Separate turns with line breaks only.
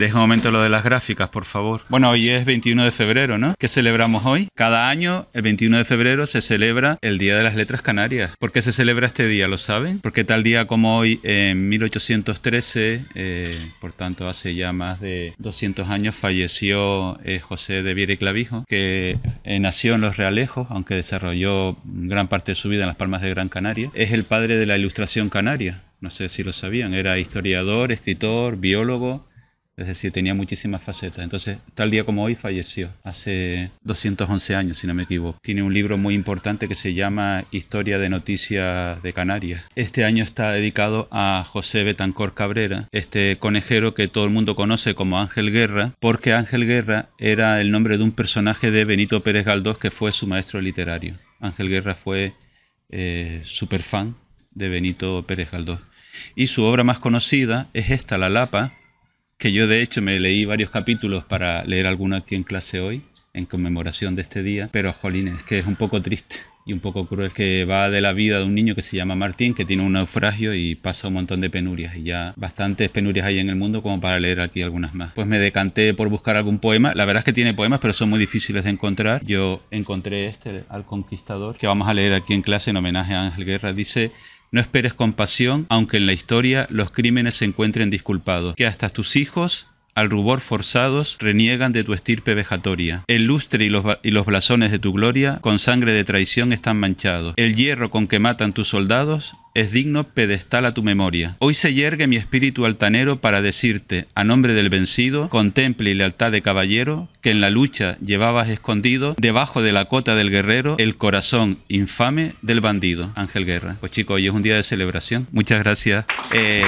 Deja un momento lo de las gráficas, por favor. Bueno, hoy es 21 de febrero, ¿no? ¿Qué celebramos hoy? Cada año, el 21 de febrero, se celebra el Día de las Letras Canarias. ¿Por qué se celebra este día? ¿Lo saben? Porque tal día como hoy, en 1813, eh, por tanto hace ya más de 200 años, falleció eh, José de Viera Clavijo, que eh, nació en Los Realejos, aunque desarrolló gran parte de su vida en las Palmas de Gran Canaria. Es el padre de la Ilustración Canaria. No sé si lo sabían, era historiador, escritor, biólogo, es decir, tenía muchísimas facetas. Entonces, tal día como hoy falleció, hace 211 años, si no me equivoco. Tiene un libro muy importante que se llama Historia de Noticias de Canarias. Este año está dedicado a José Betancor Cabrera, este conejero que todo el mundo conoce como Ángel Guerra, porque Ángel Guerra era el nombre de un personaje de Benito Pérez Galdós que fue su maestro literario. Ángel Guerra fue eh, superfan fan de Benito Pérez Galdós. Y su obra más conocida es esta, La Lapa, que yo de hecho me leí varios capítulos para leer alguno aquí en clase hoy, en conmemoración de este día, pero jolín, es que es un poco triste y un poco cruel que va de la vida de un niño que se llama Martín, que tiene un naufragio y pasa un montón de penurias y ya bastantes penurias hay en el mundo como para leer aquí algunas más. Pues me decanté por buscar algún poema, la verdad es que tiene poemas pero son muy difíciles de encontrar. Yo encontré este, Al Conquistador, que vamos a leer aquí en clase en homenaje a Ángel Guerra, dice... No esperes compasión, aunque en la historia los crímenes se encuentren disculpados. Que hasta tus hijos al rubor forzados, reniegan de tu estirpe vejatoria. El lustre y los, y los, blasones de tu gloria, con sangre de traición, están manchados. El hierro con que matan tus soldados es digno pedestal a tu memoria. Hoy se yergue mi espíritu altanero para decirte, a nombre del vencido, contemple y lealtad de caballero, que en la lucha llevabas escondido, debajo de la cota del guerrero, el corazón infame del bandido. Ángel Guerra. Pues chicos, hoy es un día de celebración. Muchas gracias. Eh,